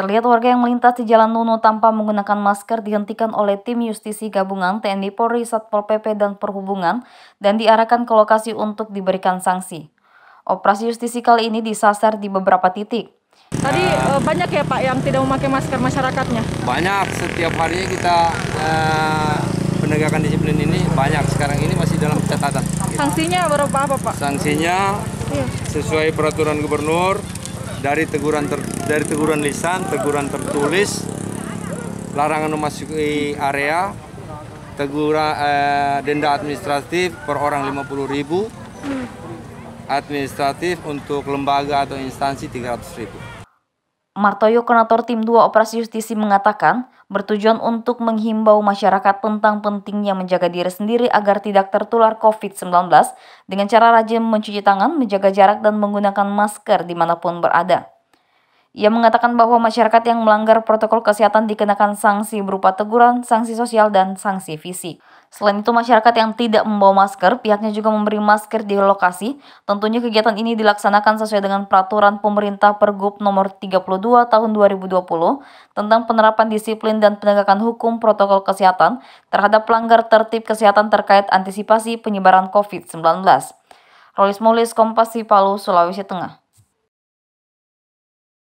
Terlihat warga yang melintas di Jalan Nuno tanpa menggunakan masker dihentikan oleh tim justisi gabungan TNI Polri, Satpol PP, dan Perhubungan dan diarahkan ke lokasi untuk diberikan sanksi. Operasi justisi kali ini disasar di beberapa titik. Tadi uh, banyak ya Pak yang tidak memakai masker masyarakatnya? Banyak, setiap harinya kita uh, penegakan disiplin ini banyak. Sekarang ini masih dalam catatan. Sanksinya berapa apa Pak? Sanksinya iya. sesuai peraturan gubernur dari teguran ter, dari teguran lisan, teguran tertulis, larangan memasuki area, teguran eh, denda administratif per orang 50.000 ribu, administratif untuk lembaga atau instansi 300.000. Martoyo Konator Tim 2 Operasi Justisi mengatakan, bertujuan untuk menghimbau masyarakat tentang pentingnya menjaga diri sendiri agar tidak tertular COVID-19 dengan cara rajin mencuci tangan, menjaga jarak, dan menggunakan masker dimanapun berada. Ia mengatakan bahwa masyarakat yang melanggar protokol kesehatan dikenakan sanksi berupa teguran, sanksi sosial, dan sanksi fisik. Selain itu, masyarakat yang tidak membawa masker, pihaknya juga memberi masker di lokasi. Tentunya kegiatan ini dilaksanakan sesuai dengan peraturan pemerintah Pergub nomor 32 tahun 2020 tentang penerapan disiplin dan penegakan hukum protokol kesehatan terhadap pelanggar tertib kesehatan terkait antisipasi penyebaran COVID-19. Rolis Mulis, Kompas Palu, Sulawesi Tengah.